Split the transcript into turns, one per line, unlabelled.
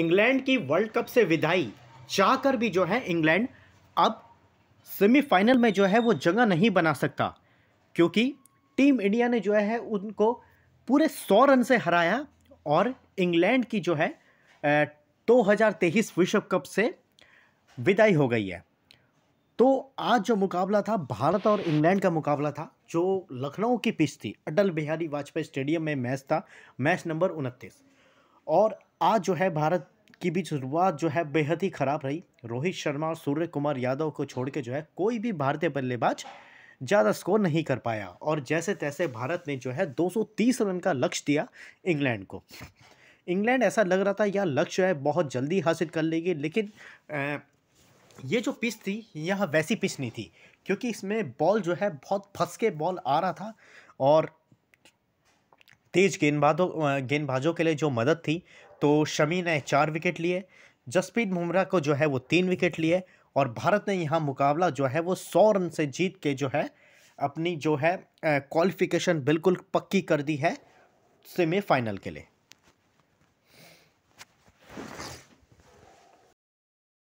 England की world cup से विदाई चाहकर भी जो है इंग्लैंड अब सेमीफाइनल में जो है वो जगह नहीं बना सकता क्योंकि टीम इंडिया ने जो है उनको पूरे सौ रन से हराया और इंग्लैंड की जो है दो हज़ार विश्व कप से विदाई हो गई है तो आज जो मुकाबला था भारत और इंग्लैंड का मुकाबला था जो लखनऊ की पिच थी अटल बिहारी वाजपेयी स्टेडियम में मैच था मैच नंबर उनतीस और आज जो है भारत की भी शुरुआत जो है बेहद ही ख़राब रही रोहित शर्मा और सूर्य कुमार यादव को छोड़ के जो है कोई भी भारतीय बल्लेबाज ज़्यादा स्कोर नहीं कर पाया और जैसे तैसे भारत ने जो है 230 रन का लक्ष्य दिया इंग्लैंड को इंग्लैंड ऐसा लग रहा था यह लक्ष्य जो है बहुत जल्दी हासिल कर लेगी लेकिन ये जो पिच थी यह वैसी पिच नहीं थी क्योंकि इसमें बॉल जो है बहुत फंस के बॉल आ रहा था और तेज गेंदबाजों गेंदबाजों के लिए जो मदद थी तो शमी ने चार विकेट लिए जसप्रीत बुमराह को जो है वो तीन विकेट लिए और भारत ने यहाँ मुकाबला जो है वो सौ रन से जीत के जो है अपनी जो है क्वालिफिकेशन बिल्कुल पक्की कर दी है सेमीफाइनल के लिए